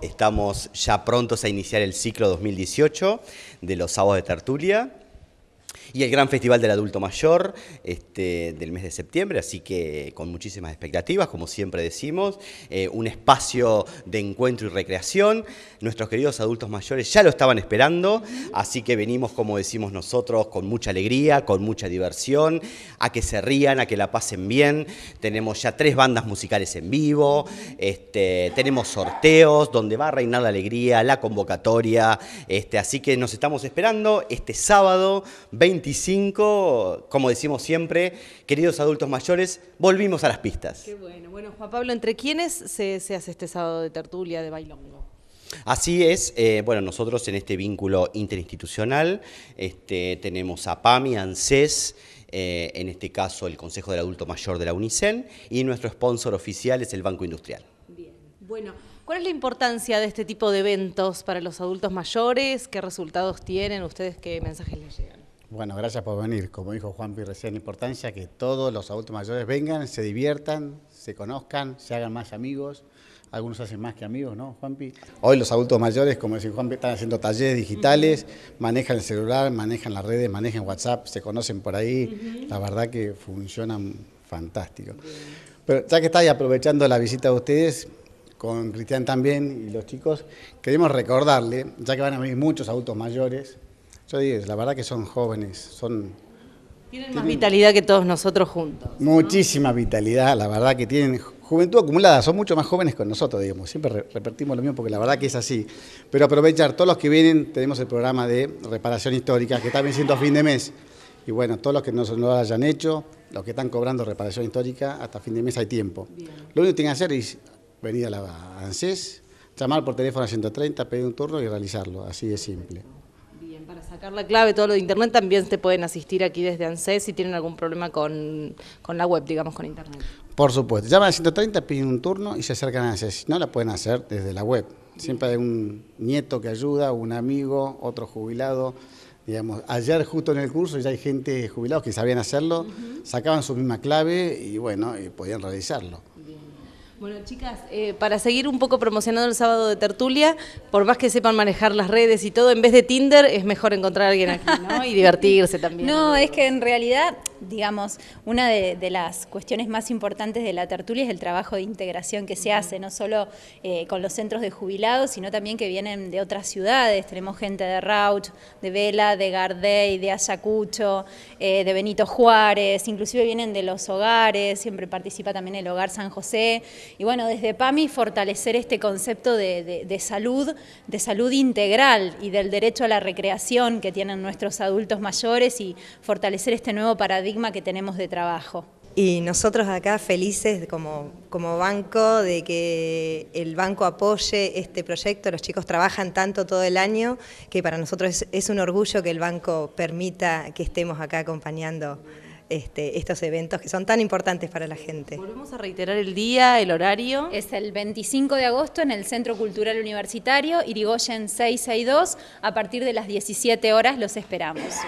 Estamos ya prontos a iniciar el ciclo 2018 de los sábados de tertulia y el gran festival del adulto mayor este, del mes de septiembre, así que con muchísimas expectativas, como siempre decimos, eh, un espacio de encuentro y recreación. Nuestros queridos adultos mayores ya lo estaban esperando, así que venimos, como decimos nosotros, con mucha alegría, con mucha diversión, a que se rían, a que la pasen bien. Tenemos ya tres bandas musicales en vivo, este, tenemos sorteos donde va a reinar la alegría, la convocatoria, este, así que nos estamos esperando este sábado 20 25 como decimos siempre, queridos adultos mayores, volvimos a las pistas. Qué bueno. Bueno, Juan Pablo, ¿entre quiénes se, hace este sábado de tertulia de bailongo? Así es, eh, bueno, nosotros en este vínculo interinstitucional este, tenemos a PAMI, ANSES, eh, en este caso el Consejo del Adulto Mayor de la UNICEN, y nuestro sponsor oficial es el Banco Industrial. Bien, bueno, ¿cuál es la importancia de este tipo de eventos para los adultos mayores? ¿Qué resultados tienen? ¿Ustedes qué mensajes les llegan? Bueno, gracias por venir. Como dijo Juanpi recién, la importancia que todos los adultos mayores vengan, se diviertan, se conozcan, se hagan más amigos. Algunos hacen más que amigos, ¿no, Juanpi? Hoy los adultos mayores, como decía Juanpi, están haciendo talleres digitales, manejan el celular, manejan las redes, manejan WhatsApp, se conocen por ahí. La verdad que funcionan fantástico. Pero ya que estáis aprovechando la visita de ustedes, con Cristian también y los chicos, queremos recordarle, ya que van a venir muchos adultos mayores, yo digo, la verdad que son jóvenes, son... Tienen, más vitalidad que todos nosotros juntos. Muchísima vitalidad, la verdad que tienen juventud acumulada, son mucho más jóvenes que nosotros, digamos. Siempre repartimos repetimos lo mismo porque la verdad que es así. Pero aprovechar, todos los que vienen, tenemos el programa de reparación histórica, que está venciendo a fin de mes. Y bueno, todos los que no, lo hayan hecho, los que están cobrando reparación histórica, hasta fin de mes hay tiempo. Lo único que tienen que hacer es venir a la ANSES, llamar por teléfono a 130, pedir un turno y realizarlo. Así de simple para sacar la clave, todo lo de internet, también te pueden asistir aquí desde ANSES si tienen algún problema con, la web, digamos, con internet. Por supuesto, llaman al 130, piden un turno y se acercan a ANSES. Si no, la pueden hacer desde la web. Siempre hay un nieto que ayuda, un amigo, otro jubilado. Digamos, ayer justo en el curso ya hay gente jubilados que sabían hacerlo, sacaban su misma clave y bueno, y podían realizarlo. Bueno, chicas, eh, para seguir un poco promocionando el sábado de tertulia, por más que sepan manejar las redes y todo, en vez de Tinder es mejor encontrar a alguien aquí, ¿no? Y divertirse también. No, es que en realidad digamos, una de, las cuestiones más importantes de la tertulia es el trabajo de integración que se hace, no solo eh, con los centros de jubilados, sino también que vienen de otras ciudades. Tenemos gente de Rauch, de Vela, de Gardey, de Ayacucho, eh, de Benito Juárez, inclusive vienen de los hogares, siempre participa también el Hogar San José. Y bueno, desde PAMI fortalecer este concepto de salud, de salud integral y del derecho a la recreación que tienen nuestros adultos mayores y fortalecer este nuevo paradigma que tenemos de trabajo. Y nosotros acá felices como, como banco de que el banco apoye este proyecto. Los chicos trabajan tanto todo el año que para nosotros es, un orgullo que el banco permita que estemos acá acompañando este, estos eventos que son tan importantes para la gente. Volvemos a reiterar el día, el horario. Es el 25 de agosto en el Centro Cultural Universitario, Irigoyen 662. A partir de las 17 horas los esperamos.